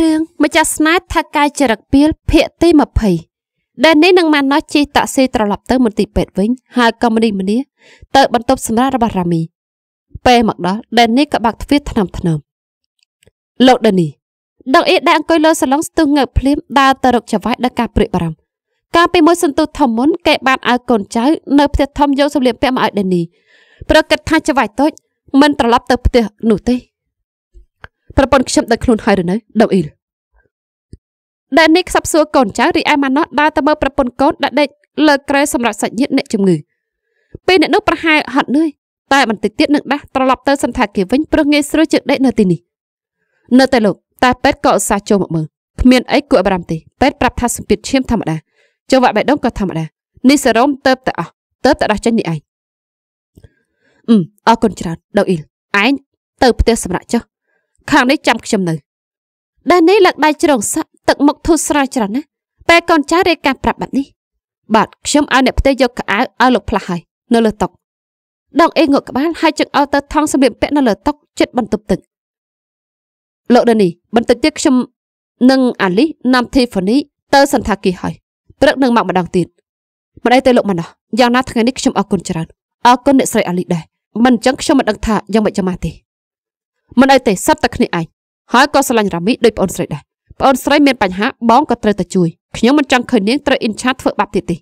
រឿងម្ចាស់ស្នេហ៍ថាកាយចរិតពៀលភាកទី20ដែលនេះនឹងម៉ាណោះជិះតាក់ស៊ីត្រឡប់ទៅមន្ទីរពេទ្យវិញហើយក៏មនីមនីទៅបន្ទប់សម្រាប់របស់រ៉ាមី ពេលមកដល់ដែលនេះក៏បាក់ទ្វារថ្នមថ្នមលោកដេនីដងអ៊ីដែលអង្គុយលើសាឡុងស្ទុះងើបភ្លាមដើរទៅរកចង្វាយដល់ការព្រាកបារម្ភកាលពីមួយសន្ទុះធំមុនគេបានឲ្យកូនចៅនៅផ្ទះធំយកសម្លៀកបំពាក់មកឲ្យដេនីប្រកិតថាចង្វាយតូចមិនត្រឡប់ទៅផ្ទះនោះទេប្រពន្ធខ្ញុំដាច់ខ្លួនហើយឬនៅដងអ៊ីលដែលនេះខ្សឹបសួរកូនចៅរីឯម៉ាណោះដើរទៅមើលប្រពន្ធកូនដែលដេកលើក្រែសម្រាប់សាច់ញាតិអ្នកជំងឺពេលអ្នកនោះប្រហែលហត់នឿយតែបន្តិចទៀតនឹងដាស់ត្រឡប់ទៅសន្តាគារវិញព្រោះងាយស្រួលជាងដេកនៅទីនេះនៅតែលោកតែពេទ្យក៏ឧស្សាហ៍ចូលមកមើលគ្មានអីគួរអារម្មណ៍ទេពេទ្យប្រាប់ថាសម្ពាធឈាមធម្មតាចង្វាក់បេះដូងក៏ធម្មតានេះសេរ៉ូមទៅតែអស់ទៅតែដោះចេញនេះឯងអឺអរគុណច្រើនដៅអ៊ីលឯងទៅផ្ទះសម្រាប់ចុះខាងនេះចាំខ្ញុំនៅដែលនេះលើកដៃជ្រងស័កទឹកមុខធូរស្រោចច្រើនណាស់ពេលកូនចៅរៀបការប្រាប់បាត់នេះបាទខ្ញុំឲ្យអ្នកផ្ទះយកកៅអៅឲ្យលោកផ្លាស់ហើយនៅលើតុដងអេងក់ក្បាលហើយចឹងឲ្យទៅថងសម្លៀកបំពាក់នៅលើតុចិត្តបន្ទប់ទឹកលោកដានីបន្តិចទៀតខ្ញុំនិងអាលីសនាំធីហ្វានីទៅសន្តាគារហើយព្រឹកនឹងមកម្ដងទៀតម្ដេចទៅលោកម៉ាណោះយ៉ាងណាថ្ងៃនេះខ្ញុំអរគុណច្រើនអរគុណអ្នកស្រីអាលីសដែរមិនចឹងខ្ញុំមិនដឹងថាយ៉ាងម៉េចចាំទេមិនអីទេសិតតែគ្នាឯងហើយក៏ស្រឡាញ់រ៉ាមីដោយប្អូនស្រីដែរប្អូនស្រីមានបញ្ហាបងក៏ត្រូវតែជួយខ្ញុំមិនចង់ឃើញនាងត្រូវអ៊ីនឆាតធ្វើបាបទៀតទេ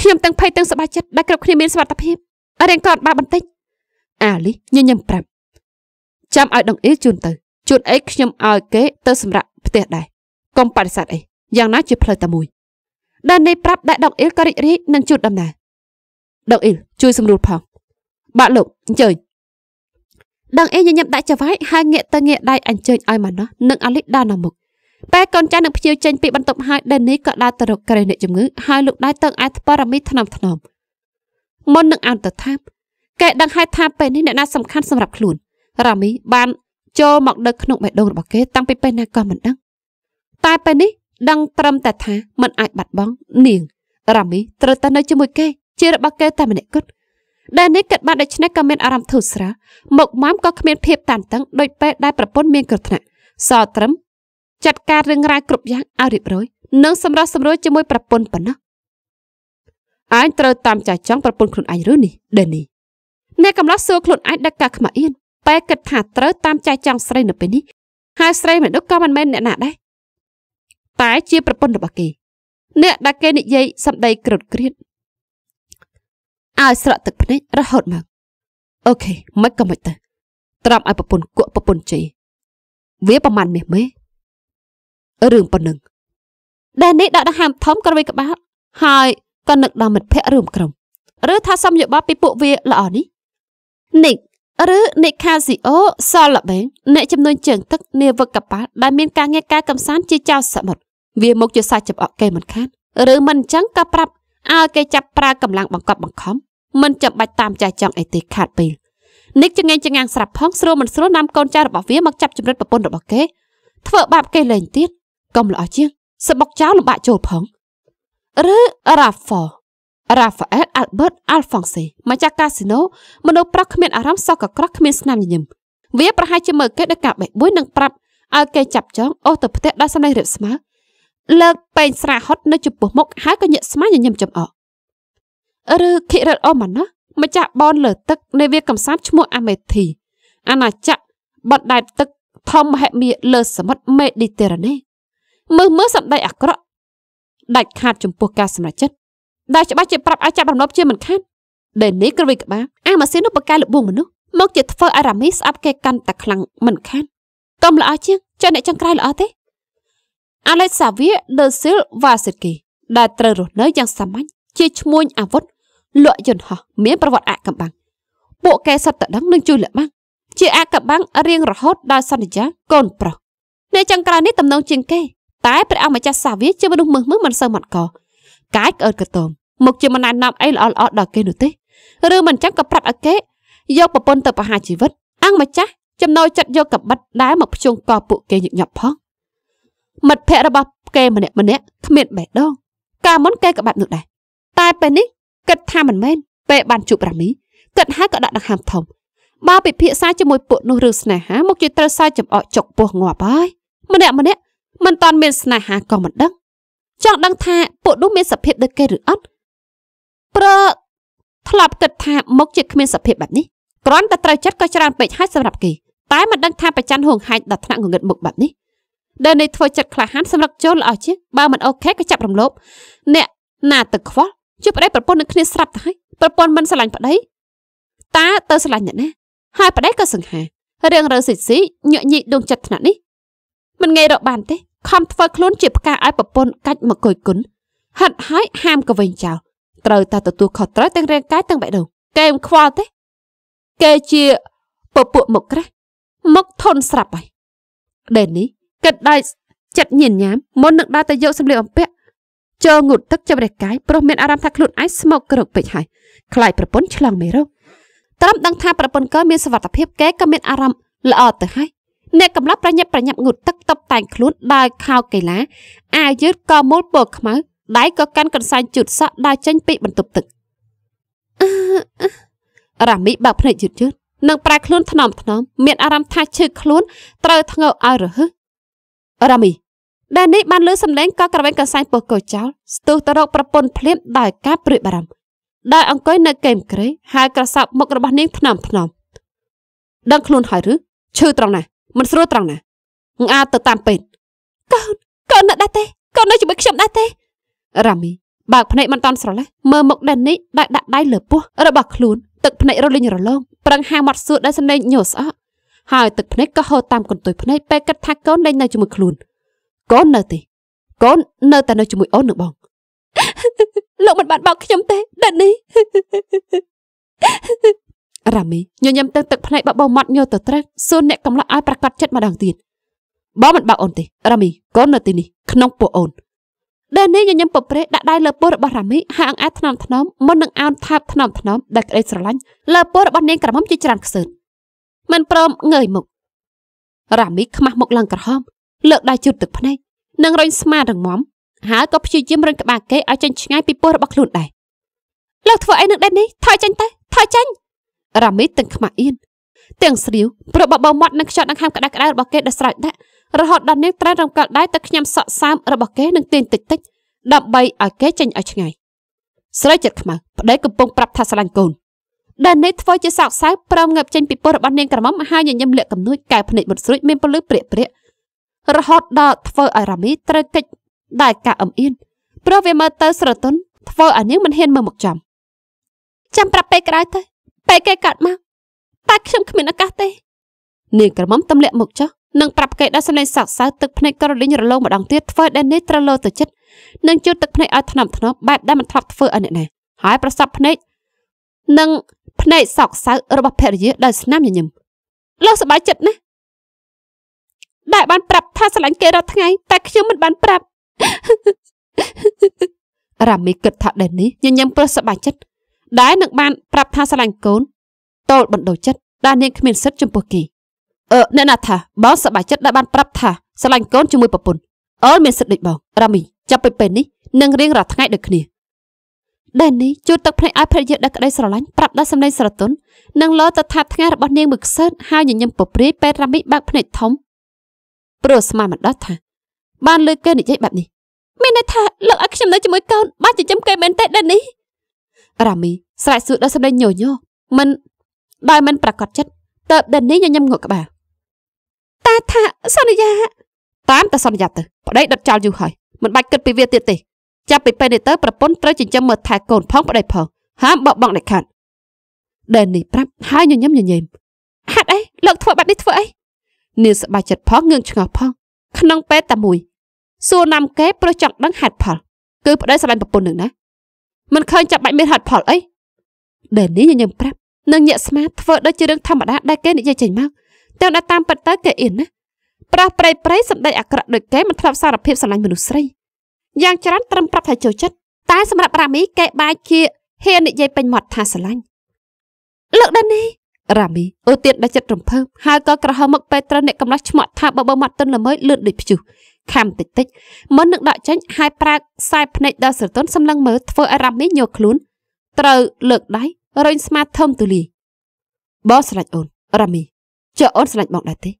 ខ្ញុំទាំងភ័យទាំងសប្បាយចិត្តដែលគ្រប់គ្នាមានសុខភាពរៀងកត់បាបន្តិចអាលីញញឹមប្រាប់ចាំឲ្យដងអ៊ីជូនទៅជូនអីខ្ញុំឲ្យគេទៅសម្រាប់ផ្ទះដែរកុំបដិសេធអីយ៉ាង ណាជាផ្លូវតែមួយដែលនេះប្រាប់ដែលដងអ៊ីក៏រីករាយនឹងជូតដំណើរដងអ៊ីជួយសម្រួលផងបាទលោកអញ្ជើញដងអេញញឹមដាក់ចង្វាយហើយងាកទៅងាកដៃអញ្ជើញឲ្យម៉ាណោះនិងអាលីដើរនាំមុខពេលកូនចៅនឹងភៀវចេញពីបន្ទប់ហើយដេនីក៏ដើរទៅរកក្រេអ្នកជំងឺហើយលោកដៃតឹងឯថ្បរមីថ្នមថ្នមមុននឹងអន្តថាបកែដឹងហើយថាពេលនេះអ្នកណាសំខាន់សម្រាប់ខ្លួនរ៉ាមី បាន ចូលមកដឹកក្នុងបេះដូងរបស់គេតាំងពីពេលណាក៏មិនដឹងតែពេលនេះដឹងត្រឹមតែថាមិនអាចបាត់បង់ នាងរ៉ាមីត្រូវតែនៅជាមួយគេ ជារបស់គេតែម្នាក់គត់ដែលនេះគិតបានដូច្នេះក៏មានអារម្មណ៍ធូរស្រាលមកម៉ាំក៏គ្មាន ភាពតានតឹងដោយពេលដែលប្រពន្ធមានគ្រោះថ្នាក់សត្រឹមចាត់ការរឿងរ៉ាវគ្រប់យ៉ាងឲ្យរៀបរយ និងសម្រាប់សម្រួលជាមួយប្រពន្ធប៉ុណ្ណោះអញត្រូវតាមចាស់ចង់ប្រពន្ធខ្លួនអញឬនេះដេនីអ្នកកំឡោះសួរខ្លួនអញដឹកការខ្មាស់អៀនពេគិតថាត្រូវតាមចាស់ចង់ស្រីនៅពេលនេះហើយស្រីមិនដឹកក៏មិនមែនអ្នកណាដែរតែជា ប្រពន្ធរបស់គេអ្នកដែលគេនិយាយសម្ដីក្រត់ក្រៀតឲ្យស្រក់ទឹកភ្នែករហូតមកអូខេមិនក៏មិនទៅត្រាប់ឲ្យប្រពន្ធគក់ប្រពន្ធជ័យវាប្រមាណមេះមេរឿងប៉ុណ្ណឹងដែលនេះដាក់ដង្ហើមធំក៏វាក្បាលហើយក៏នឹកដល់មិត្តភ័ក្តិរួមក្រុមឬថាសំយោបល់ពីពួកវាល្អនេះនិកឬនិកខាស៊ីអូសលបេងអ្នកចំនួនជើងទឹកនាវឹកកប៉ាល់ដែលមានការងារការកំសាន្តជាចៅសមុទ្រវាមកជាសាច់ចំអកគេមិនខានឬមិនអញ្ចឹងក៏ប្រាប់ឲ្យគេចាប់ប្រើកម្លាំងបង្កប់បង្ខំមិនចាំបាច់តាមចាស់ចង់អីទេខាត់ពេលនិកចងេងចងាងស្រាប់ផងស្រួលមិនស្រួលនាំកូនចៅរបស់វាមកចាប់ចម្រិតប្រពន្ធរបស់គេធ្វើបាបគេលែងទៀតកុំល្អជាងសបុកចៅលំបាកចូលផងឬរ៉ាហ្វរ៉ាហ្វាអែលអាល់ប៊ឺតអាល់ហ្វុងសេម្ចាស់កាស៊ីណូមនុស្សប្រុសគ្មានអារម្មណ៍សោះក៏ក្រោះគ្មានស្នាមញញឹមវាប្រហែលជាមើលគេដោយការបេះបួយនិងប្រាប់ឲ្យគេចាប់ចងអូសទៅផ្ទះដល់សម្លេងរៀបស្មើលើកពេងស្រាហត់នៅចំពោះមុខហើយក៏ញាក់ស្មាញញឹមចំអកឬខិរិតអូម៉ាណោះម្ចាស់បនលើទឹកនៃវាកំសាន្តឈ្មោះអាមេធីអាណាចក្របត់ដែបទឹកធំមហិមាលើសមុទ្រមេឌីតេរ៉ាណេមើលមើលសម្ដីអាក្រក់ដាច់ខាត ចំពោះការសម្រេចចិត្តដែលច្បាស់ជាប្រាប់ឲ្យចាប់ដំណប់ជាមិនខានដេនីក្រវិក្បាលអាម៉ាស៊ីននោះបកកែលបងមនុស្សមកជាធ្វើឲ្យរ៉ាមីស្អប់គេកាន់តែខ្លាំងមិនខានតំល្អជាងចុះអ្នកចង្ក្រៃល្អទេអាឡេសាវីដឺស៊ីលវ៉ាសិតគីដែលត្រូវរស់នៅយ៉ាងសាមញ្ញជាឈ្មួញអាវុធលក់យន្តហោះមានប្រវត្តិអកំបាំងពួកគេសត្វតដឹងនឹងជួយលបាំងជាអកបាំងរៀងរហូតដល់សន្យាកូនប្រុសអ្នកចង្ក្រៅនេះតំណងជាងគេតែព្រះអង្គម្ចាស់សាវីជាមនុស្សមឹងមឹងមិនសូវម៉ត់កកាយក្អើតកតមមកជាមិនណែនាំអីល្អល្អដល់គេនោះទេ ឬមិនចឹងក៏ប្រាប់ឲ្យគេយកប្រពន្ធទៅបរហាជីវិតអង្គម្ចាស់ចំណោយចិត្តយកកបិតដែលមកភ្ជុងកពួកគេញឹកញាប់ផងមិត្តភក្តិរបស់គេម្នាក់ម្នាក់គ្មានបេះដូងកាលមុនគេក៏បែបនោះដែរតែពេលនេះគិតថាមិនមែនពេលបានជួបរាមីគិតហើយក៏ដាក់ដង្ហើមធំបើពិភាក្សាជាមួយពួកនោះរឿងស្នេហាមកជាត្រូវសាយចំអកចុកពោះងាប់ហើយម្នាក់ម្នាក់មិនតាន់មានស្នេហាក៏មិនដឹងចង់ដឹងថាពួកនោះមានសភាពដូចគេឬអត់ប្រធ្លាប់គិតថាមកជាគ្មានសភាពបែបនេះគ្រាន់តែត្រូវចិត្តក៏ច្រើនពេកហើយសម្រាប់គេតែមិនដឹងថាប្រច័នហួងហាច់ដល់ថ្នាក់ងងឹតមុខបែបនេះដែលនៃធ្វើចិត្តក្លាហានសម្រាប់ចូលអស់ជាបើមិនអូខេក៏ចាប់រំលោភអ្នកណាទៅខ្វល់ជួបប្តីប្រពន្ធនឹងគ្នាស្រាប់ទៅហើយប្រពន្ធមិនស្រឡាញ់ប្តីតា ទៅស្រឡាញ់អ្នកណាហើយប្តីក៏សង្ហារឿងរើស៊ីស៊ីញក់ញីដួងចិត្តថ្នាក់នេះមិនងាយរកបានទេ ខំធ្វើខ្លួនជាផ្កាឲ្យប្រពន្ធកាច់មកគយគុណហិតហើយហាមកវិញចោលត្រូវតែទទួលខុសត្រូវទាំងរាង កាយទាំងបេះដូងគេមិនខ្វល់ទេគេជាពពួកមកក្រាស់មកធន់ស្រាប់ហើយដេននេះគិតដោយចិត្តញញញាមមុននឹងដើរទៅយកសម្លៀកបំពាក់ចូលងូតទឹកចម្រេះកាយប្រុសមានអារម្មណ៍ថាខ្លួនឯងស្មោកក្រោកពេកហើយខ្លាចប្រពន្ធឆ្លងមេរោគត្រឹមដឹងថាប្រពន្ធក៏មានសុវត្ថិភាពគេក៏មានអារម្មណ៍ល្អទៅហើយអ្នកកំឡប់ប្រញាប់ប្រញាប់ងូតទឹកតបតែងខ្លួនដើរខោកីឡាអាវយឺតក៏មូលពណ៌ខ្មៅដៃក៏កាន់កន្សែងជូតសក់ដើរចេញពីបន្ទប់ទឹករ៉ាមីបើកភ្នែកយឺតយឺតនឹងប្រែខ្លួនថ្នមថ្នមមានអារម្មណ៍ថាឈឺខ្លួនត្រូវធ្ងោឲ្យរហឹសរ៉ាមីដែលនេះបានលើសម្លេងក៏ក្រវែងកសែងពោះកោចោលស្ទុះទៅរកប្រពន្ធភ្លាមដោយការព្រួយបារម្ភដោយអង្គុយនៅកែមក្រេហើយក្រសោបមុខរបស់នាងថ្នមថ្នមដឹងខ្លួនហើយឬឈឺត្រង់ណាមិនស្រួលត្រង់ណាងអាទៅតាមពេទ្យកូនកូននៅដែរទេកូននៅជាមួយខ្ញុំដែរទេរ៉ាមីបើកភ្នែកមិនតាន់ស្រឡះមើលមុខដេននេះដោយដាក់ដៃលើពោះរបស់ខ្លួនទឹកភ្នែករលីងរលងប្រឹងហាមាត់សួរដោយសម្លេងញោស្អកហើយទឹកភ្នែកក៏ហូរតាមកន្ទុយភ្នែកពេលគិតថាកូនលេងនៅជាមួយខ្លួនកូននៅទេកូននៅ តែនៅជាមួយអូននឹងបងលោកមិនបានបោកខ្ញុំទេដេនីរ៉ាមីញញឹមទៅទឹកភ្នែកបបោមាត់ញោទៅត្រឹកសួនអ្នកកំឡោះឲ្យប្រកាសចិត្តម្ដងទៀតបងមិនបោកអូនទេរ៉ាមីកូននៅទីនេះក្នុងពួកអូនដេនីញញឹមពព្រេដាក់ដៃលើពោះរបស់រ៉ាមីហើយអង្អាចថ្នមថ្នមមុននឹងអោនថាបថ្នមថ្នមដែលក្តីស្រឡាញ់លើពោះរបស់នាងក្រមុំជាច្រើនខ្សឹតមិនព្រមងើយមុខរ៉ាមីខ្មាស់មុខឡើងក្រហមលើកដៃជូតទឹកភ្នែកនិងរុញស្មារឹងមាំហើយក៏ព្យាយាមរឹងក្បាលគេឲ្យចេញឆ្ងាយពីពោះរបស់ខ្លួនដែរលោកធ្វើអីនឹងដែរនេះថយចេញទៅថយចេញរ៉ាមីទាំងខ្មាស់អៀនទាំងស្រាវប្របបោមាត់និងខ្យល់ដង្ហើមក្តៅក្តៅរបស់គេដ៏ស្រោចដាក់រហូតដល់នាងត្រូវរំកាល់ដៃទៅខ្ញុំសក់សាមរបស់គេនឹងទាញតិចតិចដើម្បីឲ្យគេចេញឲ្យឆ្ងាយស្រីចិត្តខ្មៅប្តីកំពុងប្រាប់ថាស្រឡាញ់កូនដែលនេះធ្វើជាសោកសៅព្រមងើបចេញពីពោះរបស់នាងក្រមុំហើយញញឹមលាក់កំនួចកែវភ្នែកមុតស្រួចមានពលឺព្រាកព្រាករហូតដល់ធ្វើឲ្យរ៉ាមីត្រូវកិច្ចដែលកាអំអៀនព្រោះវាមើលទៅស្រទន់ធ្វើឲ្យនាងមិនហ៊ានមើលមកចំចាំប្រាប់ពេលក្រោយទៅពេលគេកាត់មកតែខ្ញុំគ្មានឱកាសទេនាងក្រមុំទម្លាក់មុខចុះនិងប្រាប់គេដល់សម្លេងសោកសៅទឹកភ្នែកក៏រលីងរលោងម្ដងទៀតធ្វើដែលនេះត្រូវលោទៅចិត្តនិងជូតទឹកភ្នែកឲ្យថ្នមថ្នមបែបដែលមិនធ្លាប់ធ្វើឲ្យអ្នកណាហើយប្រសពភ្នែកនិងភ្នែកសោកសៅរបស់ភរិយាដែលស្នាមញញឹមលោកសប្បាយចិត្តណាស់ដែលបានប្រាប់ថាស្រឡាញ់គេរាល់ថ្ងៃតែខ្ញុំមិនបានប្រាប់រ៉ាមីគិតថាដេននេះញញឹមប្រុសសប្បាយចិត្តដែលនឹងបានប្រាប់ថាស្រឡាញ់កូនតូលបណ្ដោចិត្តដែលនាងគ្មានសិទ្ធចំពោះគេអឺអ្នកណាថាបងសប្បាយចិត្តដែលបានប្រាប់ថាស្រឡាញ់កូនជាមួយប្រពន្ធអើមានសិទ្ធដូចបងរ៉ាមីចាប់ពីពេលនេះនឹងរៀងរាល់ថ្ងៃដូចគ្នាដែលនេះជួតទឹកភ្នែកឲ្យភរិយាដែលក្តីស្រឡាញ់ប្រាប់ដល់សម្លេងស្រទន់និងលោទៅថាថ្ងារបស់នាងមួយខ្សឹតហើយញញឹមពព្រាយពេលរ៉ាមីបើកភ្នែកធំព្រោះស្មានមិនដល់ថាបានលើគេនិយាយបែបនេះមានន័យថាលោកឲ្យខ្ញុំនៅជាមួយកូនបានចិញ្ចឹមគេមែនទេដែលនេះរ៉ាមីស្រែកសួរដល់សម្លេងញញមិនដែលមិនប្រកាសចិត្តតើបដែលនេះញញឹមងក់ក្បាលតែថាសន្យា តាមតែសន្យាទៅប្តីដុតចោលយូរហើយមិនបាច់គិតពីវាទៀតទេចាប់ពីពេលនេះតទៅប្រពន្ធត្រូវចិញ្ចឹមមើលថែកូនផងប្តីផងហាមបបង់ដាច់ខាតដែលនេះប្រាប់ហើយញញឹមញញែមហេតុអីលោកធ្វើបាត់នេះធ្វើអីនាងសប្បាយចិត្តផងងឿងឆ្ងល់ផង ក្នុងពេលតែមួយសួរនាំគេព្រោះចង់ដឹងហេតុផល គឺប្តីសម្លាញ់ប្រពន្ធនឹងណាមិនឃើញចាប់បាច់មានហេតុផលអីដែលនេះញញឹមប្រាប់នឹងញាក់ស្មាធ្វើដូចជារឿងធម្មតាដែលគេនិយាយចេញមកទាំងដែលតាមពិតទៅគេអៀនណាប្រាស់ប្រៃប្រៃសម្ដីអាក្រក់ដូចគេមិនធ្លាប់សារភាពស្រឡាញ់មនុស្សស្រីយ៉ាងច្រើនត្រឹមប្រាប់ថាចូលចិត្តតែសម្រាប់រ៉ាមីគេបាយជាហ៊ាននិយាយពេញមាត់ថាស្រឡាញ់លោកដានីរ៉ាមីអូទៀនដែលចិត្តរំភើបហើយក៏ក្រហមមកពេលត្រូវអ្នកកំឡោះឆ្មក់ថាបើបើមាត់ទន់ល្មើយលឿនដូចព្យុះខំតិចតិចមុននឹងដកចេញហើយប្រើខ្សែភ្នែកដល់ស្រទន់សម្លឹងមើលធ្វើឲ្យរ៉ាមីញយល់ខ្លួនត្រូវលើកដៃរុញស្មាធំទូលីបងស្រឡាញ់អូនរ៉ាមីចុះអូនស្រឡាញ់បងដែរទេ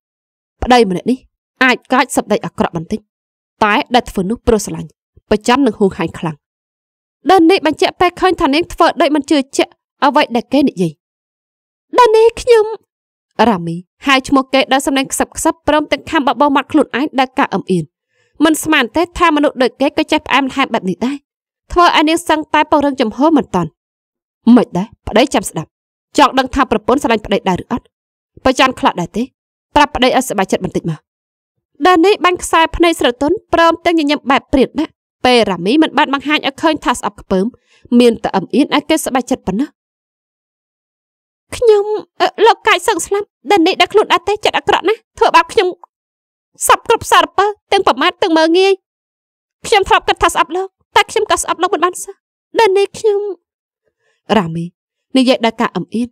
ប្តីម្នាក់នេះអាចកាច់សម្ដីអាក្រក់បន្តិចតែដែលធ្វើនោះព្រោះស្រឡាញ់ប្រច័ណ្ឌនិងហួងហែងខ្លាំងដេននេះបញ្ជាក់ពេលឃើញថានាងធ្វើដូចមិនជឿជាក់អ្វីដែលគេនិយាយដេននេះខ្ញុំរ៉ាមីហៅឈ្មោះគេដោយសំឡេងខ្សឹបខ្សឹបព្រមទាំងខំបបោមាត់ខ្លួនឯងដោយការអឹមអៀនមិនស្មានទេថាមនុស្សដូចគេក៏ចេះផ្អែមល្ហែមបែបនេះដែរធ្វើឲ្យនាងសឹងតែពង្រឹងចំហមិនតាន់មិនដែរប្តីចាំស្ដាប់ចង់ដឹងថាប្រពន្ធស្រឡាញ់ប្តីដែរឬអត់ប្រច័ណ្ឌខ្លះដែរទេប្រាប់ប្តីឲ្យសប្បាយចិត្តបន្តិចមកដានីបាញ់ខ្សែភ្នែកស្រទន់ព្រមទាំងញញឹមបែបព្រាតណាស់ពេរ៉ាមីមិនបានបង្ហាញឲ្យឃើញថាស្អប់ខ្ពើមមានតែអឹមអៀនឲ្យគេស្បែកចិត្តប៉ុណ្ណោះខ្ញុំលោកកាយសឹងស្លាប់ដែលនេះដែលខ្លួនអត់ទេចិត្តអាក្រក់ណាស់ធ្វើបាបខ្ញុំសັບគ្រប់សារពើទាំងប្រមាថទាំងមើងងាយខ្ញុំធ្លាប់គិតថាស្អប់លោកតែខ្ញុំក៏ស្អប់លោកមិនបានសោះដែលនេះខ្ញុំរ៉ាមីនិយាយដល់ការអឹមអៀន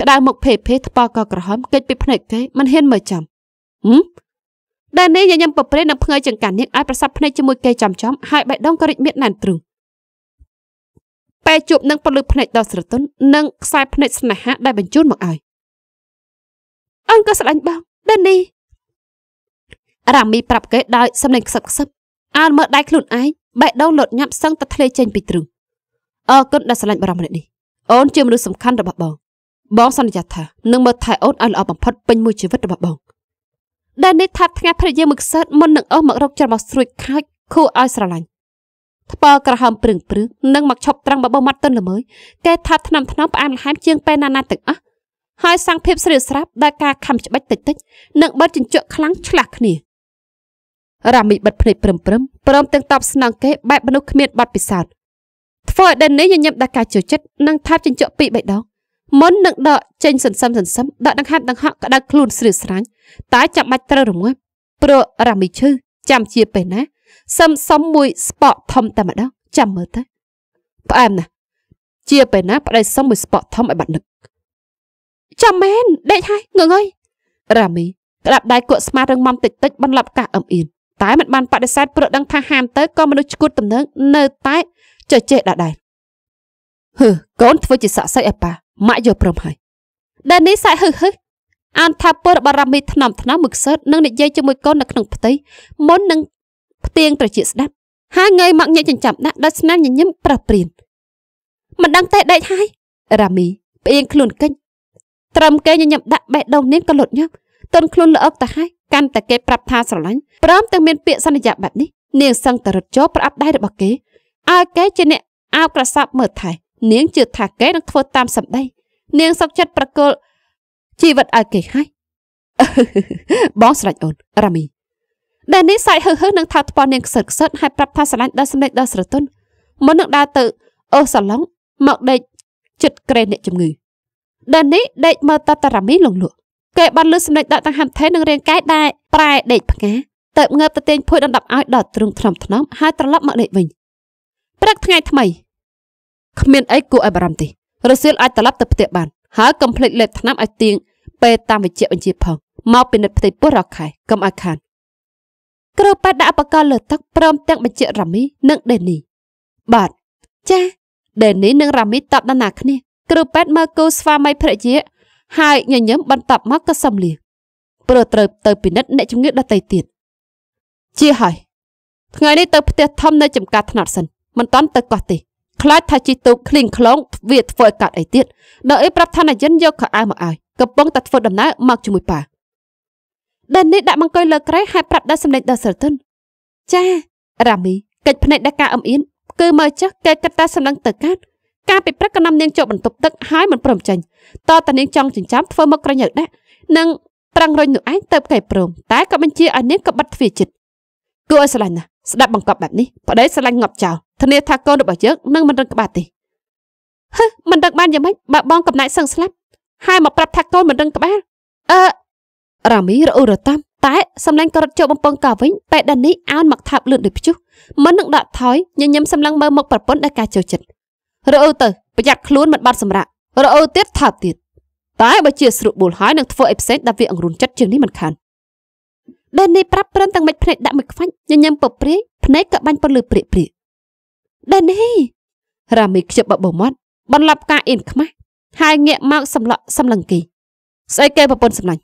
ក្តៅមុខភេភេថ្ពល់ក៏ក្រហមគេចពីភ្នែកគេមិនហ៊ានមើលចំហឹមដែលនេះញញឹមប្រព្រឹត្តនឹងភ្ងើយចង្កានាងឲ្យប្រសັບភ្នែកជាមួយគេចំចំហើយបៃដងក៏រិចមានណែនទ្រឹងពេលជួបនឹងពលឹកភ្នែកដ៏ស្រទន់និងខ្សែភ្នែកស្នេហាដែលបញ្ជូនមកឲ្យអញក៏ស្រឡាញ់បងដែលនេះរ៉ាមីប្រាប់គេដោយសំឡេងខ្សឹបខ្សឹបអានមើលដៃខ្លួនឯងបេះដូងលត់ញាប់សឹងតែធ្លាយចេញពីទ្រឹងអរគុណដែលស្រឡាញ់បរមរនេះអូនជាមនុស្សសំខាន់របស់បងបងសន្យាថានឹងមើលថែអូនឲ្យល្អបំផុតពេញមួយជីវិតរបស់បងដែលនេះថាថ្ងៃភរិយាមកសើតមុននឹងអស់មករកច្រមុះស្រួយខាច់ខូឲ្យស្រឡាញ់ថ្ពល់ក្រហមព្រឹងព្រឹងនិងមកឈប់ត្រង់បបោមាត់ទុនល្មើយគេថាឆ្នាំថ្នាំផ្អែមល្ហែមជាងពេលណាណាទាំងអស់ហើយសង្ភាពស្រីស្រាប់ដោយការខំច្បិចតិចតិច និងបិទចង្ចក់ខ្លាំងឆ្លាស់គ្នារ៉ាមីបិទភ្នែកព្រឹមព្រឹមព្រមទាំងតបស្នងគេបែបមនុស្សគ្មានបទពិសោធន៍ធ្វើឲ្យដេននេះញញឹមដល់ការជឿចិត្តនិងថាបចង្ចក់ពីរបីដងមុននឹងដកចេញសន្សឹមសន្សឹមដកដង្ហាប់ដង្ហក់ក្តៅខ្លួនស្រិះស្រាញ់តែចាំបាច់ត្រូវរងាប់ព្រោះរ៉ាមីឈឺចាំជាពេលណាសឹមសុំមួយស្ពកធំតែម្ដងចាំមើលទៅផ្អែមណាស់ជាពេលណាប្តីសុំមួយស្ពកធំឲ្យបាត់នឹកចាំមែនដេកហើយងងើយរ៉ាមីក្តាប់ដៃគក់ស្មារឹងមំតិចតិចបន្លប់កាសអឹមអៀនតែមិនបានបដិសេធព្រោះដឹងថាហាមទៅក៏មនុស្សឈួតទំនើងនៅតែចចេះដដែលហឺកូនធ្វើជាស័ក្តិសិទ្ធិឲ្យប៉ាម៉ាក់យកព្រមហើយដែលនេះសែហឹហឹអានថាពើរបស់រ៉ាមីថ្នមថ្នមមកសើតនឹងនិយាយជាមួយកូននៅក្នុងផ្ទៃមុននឹងផ្ទៀងត្រជាស្ដាប់ហើយងើយមកញាក់ចិញ្ចាំដាក់ដល់ស្នាមញញឹមប្រះព្រៀនមិនដឹងទេដេកហើយរ៉ាមីផ្អៀងខ្លួនកិច្ចត្រឹមគេញញឹមដាក់បេះដូងនាងក៏លុតញាប់ទន់ខ្លួនល្អឹកទៅហើយកាន់តែគេប្រាប់ថាស្រឡាញ់ព្រមទាំងមានពាក្យសន្យាបែបនេះនាងសឹងតែរត់ចូលប្រអប់ដៃរបស់គេឲ្យគេជាអ្នកអោបក្រសាប់មើលថែនាងជឿថាគេនឹងធ្វើតាមសម្ដីនាងសុខចិត្តប្រកល់ជីវិតឲ្យគេហើយបងស្រេចអូនរ៉ាមីដែលនេះសាយហឺហឺនឹងថើថ្ពស់នាងខ្សិតខ្សិតហើយប្រាប់ថាស្រឡាញ់ដល់សម្លេចដល់ស្រទន់មុននឹងដើរទៅអូសាឡុងមកដេកជិតក្រែអ្នកជំងឺដែលនេះដេកមើលតតារ៉ាមីលងលក់គេបានលើសម្លេចដាក់ទាំងហាំថេនឹងរាងកាយដែរប្រែដេកផ្កាទៅងើបទៅទាញភួយដណ្ដប់ឲ្យដល់ទ្រង់ថ្នមថ្នមហើយត្រឡប់មកដេកវិញព្រឹកថ្ងៃថ្មីគ្មានអីគួរឲ្យបារម្ភទេរសៀលអាចត្រឡប់ទៅផ្ទះបានហើយកំភ្លេចលេបថ្នាំឲ្យទៀងពេលតាមវិជ្ជាបញ្ជា ផងមកពិនិត្យផ្ទៃពោះរកខែកុំឲ្យខាន គ្រូប៉ែតដាក់ឧបករណ៍លើទឹកព្រមទាំងបញ្ជារ៉ាមីនិងដេនីបាទចាដេនីនិងរ៉ាមីតបដល់ណាគ្នាគ្រូប៉ែតមើលគូស្វាមីភរិយាហើយញញឹមបន្តមកក៏សំលៀកព្រោះត្រូវទៅពិនិត្យអ្នកជំងឺដតីទៀតជាហើយថ្ងៃនេះទៅផ្ទះធំនៅចំការថ្នោតសិនមិនតាន់ទៅកោះទេខ្លាចថាជីទូកឃ្លីងខ្លងវាធ្វើឲ្យកាត់អីទៀតដល់អីប្រាប់ថានាយិនយកខោអាវមកឲ្យកំពុងតែធ្វើដំណើរមកជាមួយប៉ាដែលនេះដាក់បង្កុយលើក្រែហើយប្រាប់ដល់សម្ដេចដល់សិលទុនចារ៉ាមី កិច្ចភ្នែកដល់ការអំអៀនគឺមើលចុះគេគិតតែសំឡឹងទៅកាត់ការពីព្រឹកក៏នាំនាងចូលបន្ទប់ទឹកហើយមិនព្រមចេញតតនាងចង់ចិញ្ចាំធ្វើមកក្រញើដាក់និងប្រឹងរុញនោះឯងទៅកែព្រមតែក៏បញ្ជាឲ្យនាងក៏បាត់ទ្វាចិត្តគួរឲ្យស្រឡាញ់ណាស់ស្ដាប់បង្កប់បែបនេះប្តីស្រឡាញ់ងាប់ចោលធានាថាកូនរបស់យើងនឹងមិនរឹងក្បាលទេហឹមិនរឹងបានយ៉ាងម៉េចបើបងកំណែសឹងស្លាប់ ហើយមកប្រាប់ថាកូនមិនរឹងក្បាលអឺរ៉ាមីរអ៊ូរតាមតែសំឡេងក៏រត់ចូលបំពងកោវិញពេលដានីអោនមកថាប់លឿនដូចព្យុះមិននឹងដកថយញញឹមសម្លឹងមើលមកប្រពន្ធដោយការចូលចិត្តរអ៊ូទៅប្រយ័ត្នខ្លួនមិនបាត់សម្រាប់រអ៊ូទៀតថាប់ទៀតតែបើជាស្រួលបួលហើយនឹងធ្វើអីផ្សេងដាក់វាអង្រួនចិត្តជាងនេះមិនខានដែលនេះប្រាប់ព្រមទាំងមិនភ្នែកដាក់មួយខ្វាច់ញញឹមពព្រាយភ្នែកក៏បាញ់ពន្លឺព្រាកព្រាកដានីរ៉ាមីខ្ជិបបបោមាត់បន្លប់ការអៀនខ្មាស់ហើយងាកមកសម្លក់សម្លឹងគីស្អីគេប្រពន្ធសម្លាញ់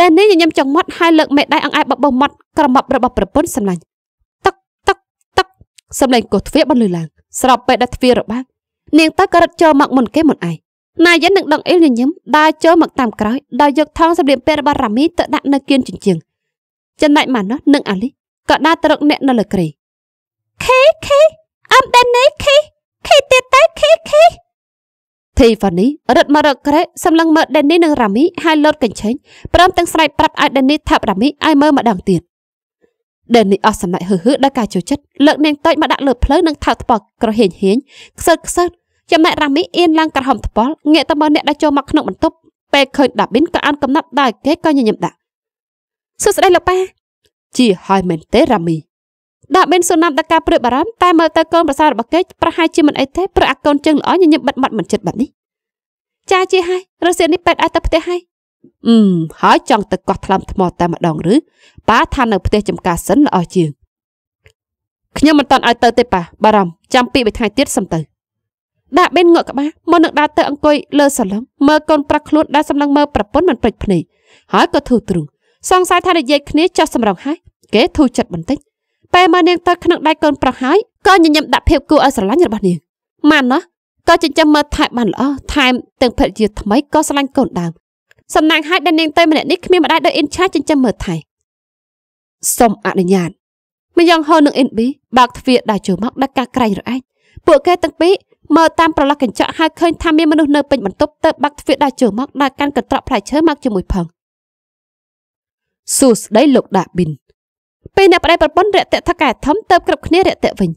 ដានីញញឹមចង្មត់ហើយលើកមេដៃអង្អែបបបោមាត់ក្រមប់របស់ប្រពន្ធសម្លាញ់ទឹកទឹកទឹកសម្លេងកោះទ្វារបន្លឺឡើង ស្របពេលដែលទ្វាររបាំងនាងទៅក៏រត់ចូលមកមុនគេមុនឯងណាយិននឹងដងអ៊ីលញញឹមដើរចូលមកតាមក្រោយដោយយកថងសម្លៀកបំពាក់របស់រ៉ាមីទៅដាក់នៅគៀនជញ្ជាំងចំណែកម៉ាណោះនិងអាលីក៏ដើរទៅរកអ្នកនៅលើគ្រៃខេខេអមបែននេះខេខេទៀតតែខេខេ Tiffany រត់មករកក្រេសម្លឹងមើល Danny និង Rami ហើយលោតកញ្ឆេងព្រមទាំងស្រែកប្រាប់ឲ្យ Danny ថាប់ Rami ឲ្យមើលម្ដងទៀត Danny អស់សំណែកហឺហឺដល់ការចូលចិត្តលើកនាងតូចមកដាក់លើភ្លើងនិងថោកថ្បល់ក្រហៀងហៀងខ្សឹបខ្សឹបចំណែករ៉ាមីអៀនឡើងក្រហមថ្បល់ងាកទៅមើលអ្នកដែលចូលមកក្នុងបន្ទប់ពេលឃើញដាប៊ីនក៏អានកំណត់ដែរគេក៏ញញឹមដាក់សួស្ដីលោកប៉ាជាហើយមែនទេរ៉ាមីដាក់បេនសូណាមដកាព្រួយបារម្ភតែមើលទៅកូនប្រសាររបស់គេប្រហែលជាមិនអីទេព្រោះអាកូនជើងល្អញញឹមបិទមាត់មិនចិត្តបែបនេះចាជាហើយរសៀលនេះពេទ្យឲ្យទៅផ្ទះហើយអឺហើយចង់ទៅកោះថ្លាមថ្មតែម្ដងឬប៉ាថានៅផ្ទះចំការសិនល្អជាងខ្ញុំមិនតន់ឲ្យទៅ ទេប៉ាបារម្ភចាំពីបីថ្ងៃទៀតសុំទៅ ដាក់បេនងក់ក្បាលមកនឹងដើរទៅអង្គុយលើសាឡុងមើលកូនប្រឹកខ្លួនដែលសម្លឹងមើលប្រពន្ធមិនព្រិចភ្នែកហើយក៏ធូរទ្រង់សង្ស័យថានិយាយគ្នាចោះសម្រងហើយគេធូរចិត្តបន្តិចពេលមើលនាងទៅក្នុងដៃកូនប្រុសហើយក៏ញញឹមដាក់ភាពគួរឲ្យស្រឡាញ់របស់នាងម៉ានណោះក៏ចិញ្ចឹមមើលថែបានល្អថែមទាំងភរិយាថ្មីក៏ស្រឡាញ់កូនដើមសំណាងហើយដែលនាងទៅម្នាក់នេះគ្មានម្ដាយដោយអ៊ីនឆាចិញ្ចឹមមើលថែសូមអនុញ្ញាតម្យ៉ាងហូនឹងអ៊ីនប៊ីបើកទ្វារដល់ចូលមកដល់ការក្រែងរឯងពួកគេទាំងពីរមើលតាមប្រឡោះកញ្ចក់ហើយឃើញថាមានមនុស្សនៅពេញបន្ទប់ទៅបាក់ទ្វារដល់ចូលមកដល់កាន់កន្ត្រកផ្លែឈើមកជាមួយផងសួស្ដីលោកដាប៊ីនពេលអ្នកប្តីប្រពន្ធរយៈតិថកែធំទៅគ្រប់គ្នារយៈតិវិញ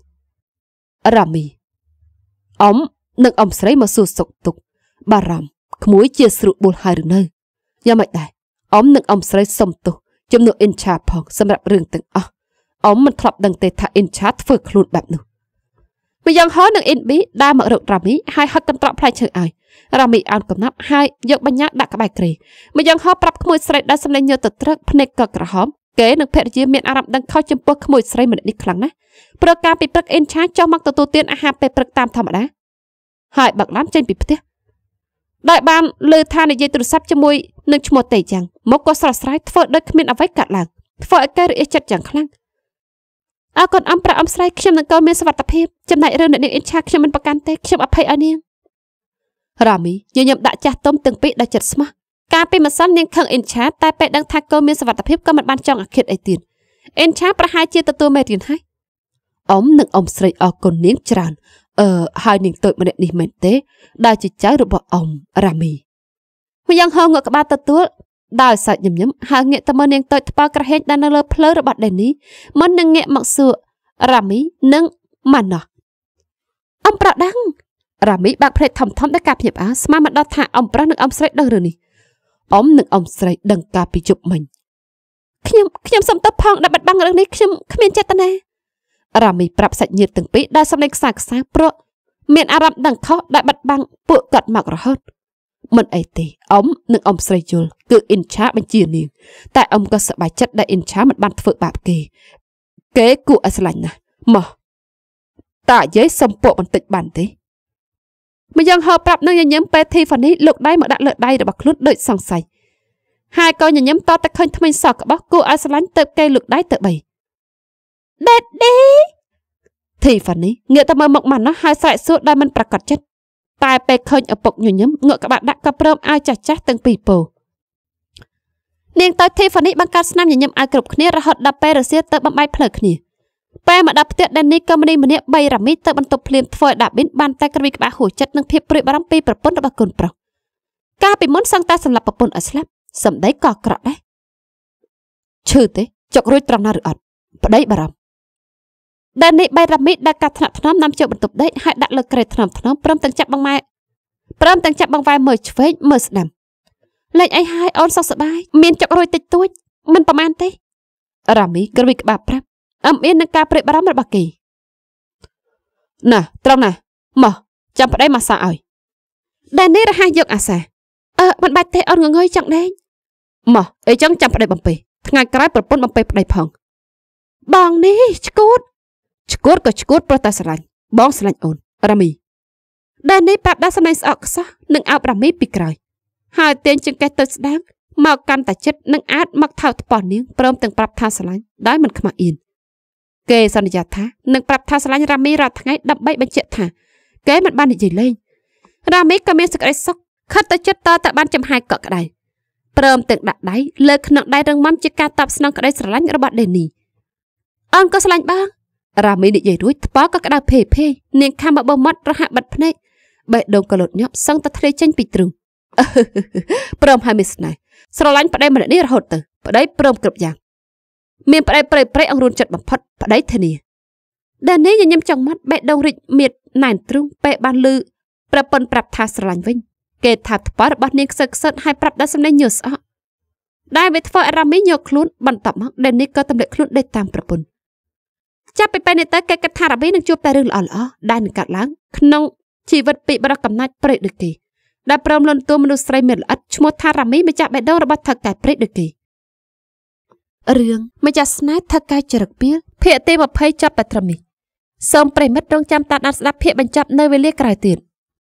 រ៉ាមីអ៊ំនិងអ៊ំស្រីមកសួរសុខទុក្ខបារម្ភក្មួយជា ស្រួលបួលហើយឬនៅយ៉ាងម៉េចដែរអ៊ំនិងអ៊ំស្រីសុំទោសជំនួសអ៊ីនឆាផងសម្រាប់រឿងទាំងអស់អ៊ំមិនធ្លាប់ដឹងទេ ថាអ៊ីនឆាធ្វើខ្លួនបែបនោះម្យ៉ាងហើយនឹងអ៊ីនប៊ីដើរមករករ៉ាមីហើយហត់កន្ត្រកផ្លែឈើឲ្យរ៉ាមីអោនកំណាប់ហើយយកបញ្ញាដាក់ក្បែរគ្រេម្យ៉ាងហើយប្រាប់ក្មួយស្រីដែលសម្លេងញើទៅត្រឹកភ្នែកក៏ក្រហមគេនិងភរិយាមានអារម្មណ៍ដឹងខុសចំពោះក្មួយស្រីម្នាក់នេះខ្លាំងណាស់ព្រោះការពីព្រឹកអេនឆាចុះមកទទួលទានអាហារពេលព្រឹកតាមធម្មតា ហើយបាក់ឡានចេញពីផ្ទះដោយបានលើថានិយាយទូរស័ព្ទជាមួយនឹងឈ្មោះតេចឹងមកក៏ស្រស់ស្រាយធ្វើដូចគ្មានអ្វីកើតឡើងធ្វើឲ្យគេរអ៊ីចិត្តយ៉ាងខ្លាំងអើកូនអំប្រាអំស្រីខ្ញុំនឹងកូនមានសុវត្ថិភាព ចំណែករឿងអ្នកនាងអ៊ីនឆាខ្ញុំមិនប្រកាន់ទេខ្ញុំអភ័យឲ្យនាងរ៉ាមីញញឹមដាក់ចាស់ទុំទាំងពីរដល់ចិត្តស្មោះកាលពីម្សិលនាងខឹងអ៊ិនឆាតែពេលដឹងថាកូនមានសុវត្ថិភាពក៏មិនបានចង់អាឃិតអីទៀតអ៊ិនឆាប្រហែលជាទទួលមេរៀនហើយអ៊ំនិងអ៊ំស្រីអរគុណនាងច្រើនអឺហើយនាងតូចម្នាក់នេះមែនទេដែលជាចៅរបស់អ៊ំរ៉ាមីយ៉ាងហងងក់ក្បាលទទួលដោយសើចញញឹមហើយងាកទៅមើលនាងតូចថ្ពាល់ក្រហេងដែលនៅលើភ្លើរបស់ដេនីមិននឹងងាកមកសួររ៉ាមីនិងម៉ាណោះអ៊ំប្រដឹងរ៉ាមីបាក់ភ្នែកធំធំដល់ការភ្ញាក់ផ្អើលស្មានមិនដល់ថាអ៊ំប្រុសនិងអ៊ំស្រីដឹងរឿងនេះអ៊ំនិងអ៊ំស្រីដឹងការពីជប់មិញ ខ្ញុំខ្ញុំសុំទោសផងដែលបាត់បង់រឿងនេះខ្ញុំគ្មានចេតនារ៉ាមីប្រាប់សាច់ញាតិទាំងពីរដែលសម្លេងខ្សែខ្សែព្រោះមានអារម្មណ៍ដឹងខុសដែលបាត់បង់ពួកគាត់មករហូតមិនអីទេអ៊ំនិងអ៊ំស្រីយល់គឺអ៊ីនឆាបញ្ជានាងតែអ៊ំក៏សប្បាយចិត្តដែលអ៊ីនឆាមិនបានធ្វើបាបគេ គេគួរឲ្យស្រឡាញ់ណាស់មកតាយាយសំពកបន្តិចបានទេម្យ៉ាងហៅប្រាប់នឹងញញឹមពេធីហ្វានីលោកដៃមកដាក់លើដៃរបស់ខ្លួនដូចសង្ស័យហើយក៏ញញឹមតតតែឃើញថ្មីសក់ក្បោះគូឲ្យស្រឡាញ់ទៅគេលោកដៃទៅបីដេតឌីធីហ្វានីងាកទៅមើលមុខម៉ាណោះហើយស្រែកសួរដែលមិនប្រកាសចិត្តតែពេលឃើញឪពុកញញឹមងក់ក្បាក់ដាក់កាព្រមឲ្យចាស់ចាស់ទាំងពីរពោនាងតូចធីហ្វានីបង្កើតស្នាមញញឹមឲ្យគ្រប់គ្នារហូតដល់ពេលរសៀលទៅបំបាយផ្លូវគ្នាពេលមកដល់ផ្ទះដេននីក៏មនីម្នាក់3រ៉ាមីទៅបន្ទប់ភ្លាមធ្វើឲ្យដាប៊ីនបានតែក្រវីក្បាលហួចចិត្តនឹងភាពព្រួយបារម្ភពីប្រពន្ធរបស់កូនប្រុសកាលពីមុនសង្កតាសម្លាប់ប្រពន្ធឲ្យស្លាប់សម្ដីក៏ក្រក់ដែរឈឺទេចុករួចត្រង់ណាឬអត់ប្តីបារម្ភដេននី3រ៉ាមីដាក់កាថ្នាក់ថ្នមនាំចូលបន្ទប់ដេកហើយដាក់លើក្រេថ្នមថ្នមព្រមទាំងចាប់បងម៉ែព្រមទាំងចាប់បងវ៉ែមើលឆ្វេងមើលស្ដាំលេចអីហើយអូនសុខសប្បាយមានចុក រួចតិចតួច មិនប្រមាណទេរ៉ាមីក្រវីក្បាលប្រាប់អឹមអៀននឹងការព្រួយបារម្ភរបស់គេណាត្រង់ណាមកចាំប្តីមកសាឲ្យដែលនេះរហ័សយកអាសាអឺមិនបាច់ទេអូនងងុយចង់ដេញមកអីចឹងចាំប្តីបំពេថ្ងៃក្រោយប្រពន្ធបំពេប្តីផងបងនេះឆ្កួតឆ្កួតក៏ឆ្កួតព្រោះតែស្រឡាញ់បងស្រឡាញ់អូនរ៉ាមីដែលនេះប្រាប់ដាសម្ដែងស្អកខ្សោះនឹងអោបរ៉ាមីពីក្រោយហើយទាញចង្កេះទៅស្ដាំងមកកាន់តែចិត្តនឹងអាចមកថោកថ្ប៉ោះនាងព្រមទាំងប្រាប់ថាស្រឡាញ់ដោយមិនខ្មាស់អៀនគេសន្យាថានឹងប្រាប់ថាស្រឡាញ់រ៉ាមីរាល់ថ្ងៃដើម្បីបញ្ជាក់ថាគេមិនបាននិយាយលេងរ៉ាមីក៏មានសេចក្តីសុខខិតទៅចិត្តតតែបានចំហាយកក់ក្តៅព្រមទាំងដាក់ដៃលើក្នុងដៃរងមាំជាការតបស្នងក្តីស្រឡាញ់របស់ដេនីអងក៏ស្រឡាញ់បងរ៉ាមីនិយាយរួចថ្ពល់ក៏ក្តៅភេភេ នាងខំបបមាត់រហ័សបិទភ្នែកបេះដូងក៏លត់ញាប់សឹងតែធ្លាយចេញពីទ្រូងព្រមហើយមានស្នេហ៍ស្រឡាញ់ប្តីម្នាក់នេះរហូតទៅប្តីព្រមគ្រប់យ៉ាងមានប្តីប្រិយប្រិយអង្រួនចិត្តបំផុតប្តីធានាដែលនេះញញឹមចង់មាត់បេះដូងរិចមៀតណែនទ្រូងពេលបានលឺប្រពន្ធប្រាប់ថាស្រឡាញ់វិញគេថាថ្ពាល់របស់នាងខ្សឹកខ្សឹកហើយប្រាប់ដល់សំឡេងញើសស្អក់ ដែលវាធ្វើអារ៉ាមីញយកខ្លួនបន្ទាប់មកដែលនេះក៏ទម្លាក់ខ្លួនដេកតាមប្រពន្ធចាប់ពីពេលនេះតើគេគិតថារ៉ាមីនឹងជួបតែរឿងល្អល្អដែលនឹងកើតឡើងក្នុង ជីវិតពីបរិកំណាច់ព្រៃដូចគេដែលព្រមលន់តួមនុស្សស្រីមានល្អិតឈ្មោះថារ៉ាមីម្ចាស់បេះដូងរបស់ថកកែព្រៃដូចគេរឿងម្ចាស់ស្នេហ៍ថកែចរិកពីលភាគទី20ចប់តែត្រឹមនេះសូមប្រិមិត្តរងចាំតាមដានស្ដាប់ភាគបញ្ចប់នៅវេលាក្រោយទៀត។